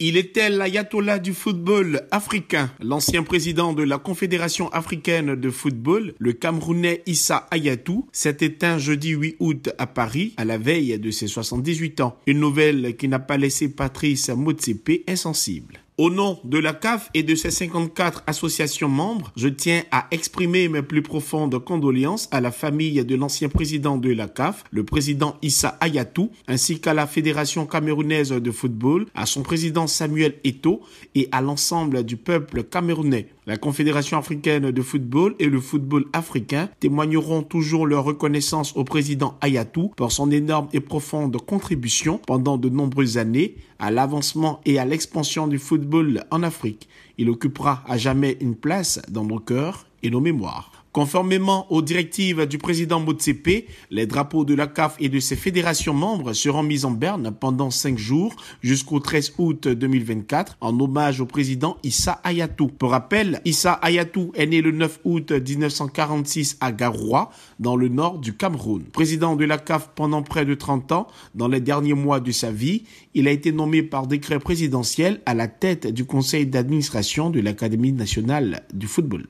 Il était l'ayatollah du football africain. L'ancien président de la Confédération africaine de football, le Camerounais Issa Ayatou, s'est éteint jeudi 8 août à Paris, à la veille de ses 78 ans. Une nouvelle qui n'a pas laissé Patrice Motsepe insensible. Au nom de la CAF et de ses 54 associations membres, je tiens à exprimer mes plus profondes condoléances à la famille de l'ancien président de la CAF, le président Issa Ayatou, ainsi qu'à la Fédération camerounaise de football, à son président Samuel Eto et à l'ensemble du peuple camerounais. La Confédération africaine de football et le football africain témoigneront toujours leur reconnaissance au président Ayatou pour son énorme et profonde contribution pendant de nombreuses années à l'avancement et à l'expansion du football en Afrique. Il occupera à jamais une place dans nos cœurs et nos mémoires. Conformément aux directives du président Motsepe, les drapeaux de la CAF et de ses fédérations membres seront mis en berne pendant cinq jours jusqu'au 13 août 2024 en hommage au président Issa Ayatou. Pour rappel, Issa Ayatou est né le 9 août 1946 à Garoua, dans le nord du Cameroun. Président de la CAF pendant près de 30 ans, dans les derniers mois de sa vie, il a été nommé par décret présidentiel à la tête du conseil d'administration de l'Académie nationale du football.